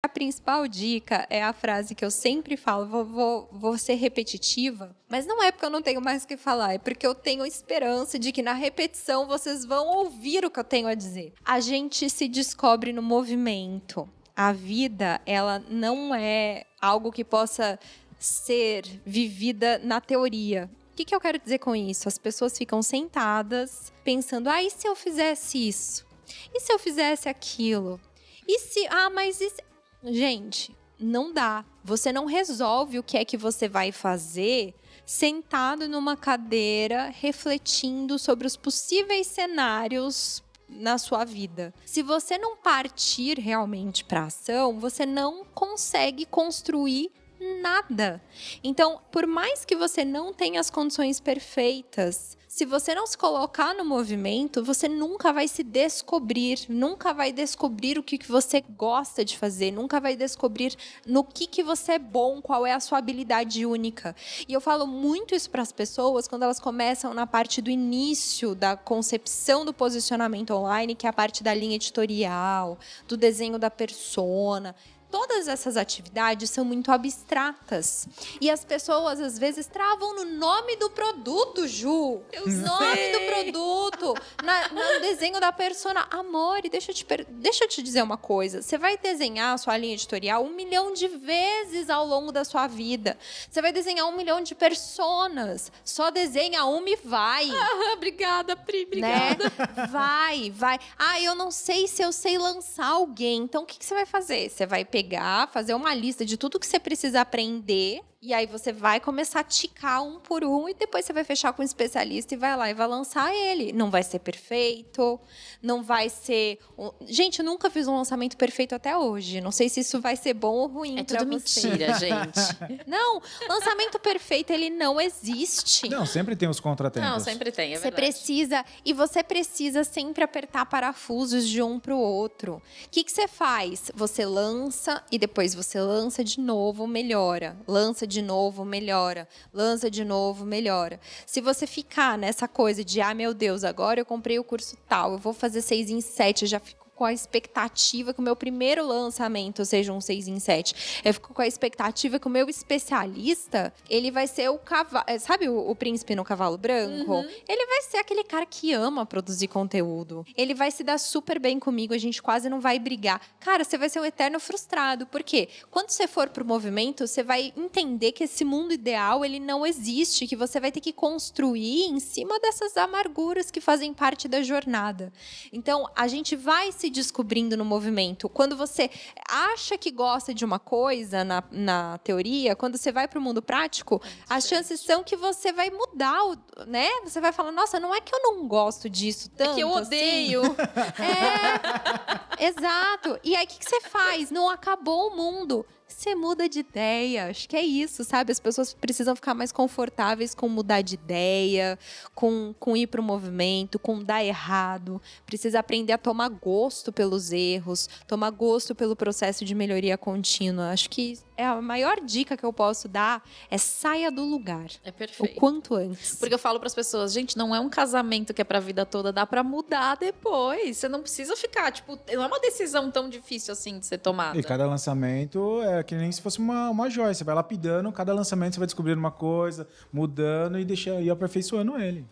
A principal dica é a frase que eu sempre falo, vou, vou, vou, ser repetitiva, mas não é porque eu não tenho mais o que falar, é porque eu tenho esperança de que na repetição vocês vão ouvir o que eu tenho a dizer. A gente se descobre no movimento. A vida, ela não é algo que possa ser vivida na teoria. O que, que eu quero dizer com isso? As pessoas ficam sentadas pensando, ah, e se eu fizesse isso? E se eu fizesse aquilo? E se, ah, mas isso, Gente, não dá. Você não resolve o que é que você vai fazer sentado numa cadeira, refletindo sobre os possíveis cenários na sua vida. Se você não partir realmente para ação, você não consegue construir nada. Então, por mais que você não tenha as condições perfeitas, se você não se colocar no movimento, você nunca vai se descobrir, nunca vai descobrir o que, que você gosta de fazer, nunca vai descobrir no que, que você é bom, qual é a sua habilidade única. E eu falo muito isso para as pessoas quando elas começam na parte do início da concepção do posicionamento online, que é a parte da linha editorial, do desenho da persona todas essas atividades são muito abstratas. E as pessoas às vezes travam no nome do produto, Ju. Eu nome sei. do produto. Na, no desenho da persona. Amore, deixa eu, te, deixa eu te dizer uma coisa. Você vai desenhar a sua linha editorial um milhão de vezes ao longo da sua vida. Você vai desenhar um milhão de personas. Só desenha uma e vai. Ah, obrigada, Pri. Né? Obrigada. Né? Vai, vai. Ah, eu não sei se eu sei lançar alguém. Então o que, que você vai fazer? Você vai pegar pegar, fazer uma lista de tudo que você precisa aprender e aí você vai começar a ticar um por um e depois você vai fechar com um especialista e vai lá e vai lançar ele. Não vai ser perfeito, não vai ser. Gente, eu nunca fiz um lançamento perfeito até hoje. Não sei se isso vai ser bom ou ruim. É tudo você. mentira, gente. Não, lançamento perfeito ele não existe. Não, sempre tem os contratempos. Não, sempre tem. É você precisa e você precisa sempre apertar parafusos de um para o outro. O que, que você faz? Você lança e depois você lança de novo, melhora, lança de novo, melhora. Lança de novo, melhora. Se você ficar nessa coisa de, ah, meu Deus, agora eu comprei o curso tal, eu vou fazer seis em sete, já fico com a expectativa que o meu primeiro lançamento seja um 6 em 7. Eu fico com a expectativa que o meu especialista, ele vai ser o cavalo. É, sabe o, o príncipe no cavalo branco? Uhum. Ele vai ser aquele cara que ama produzir conteúdo. Ele vai se dar super bem comigo, a gente quase não vai brigar. Cara, você vai ser um eterno frustrado. Por quê? Quando você for pro movimento, você vai entender que esse mundo ideal, ele não existe, que você vai ter que construir em cima dessas amarguras que fazem parte da jornada. Então, a gente vai se se descobrindo no movimento. Quando você acha que gosta de uma coisa na, na teoria, quando você vai para o mundo prático, é as chances são que você vai mudar, o, né? Você vai falar, nossa, não é que eu não gosto disso tanto. É que eu assim. odeio. Assim. é. Exato. E aí, o que, que você faz? Não acabou o mundo você muda de ideia. Acho que é isso, sabe? As pessoas precisam ficar mais confortáveis com mudar de ideia, com, com ir para o movimento, com dar errado. Precisa aprender a tomar gosto pelos erros, tomar gosto pelo processo de melhoria contínua. Acho que é a maior dica que eu posso dar é saia do lugar. É perfeito. O quanto antes. Porque eu falo para as pessoas, gente, não é um casamento que é para a vida toda, dá para mudar depois. Você não precisa ficar, tipo, não é uma decisão tão difícil assim de ser tomada. E cada lançamento é que nem se fosse uma, uma joia, você vai lapidando, cada lançamento você vai descobrindo uma coisa, mudando e deixando e aperfeiçoando ele.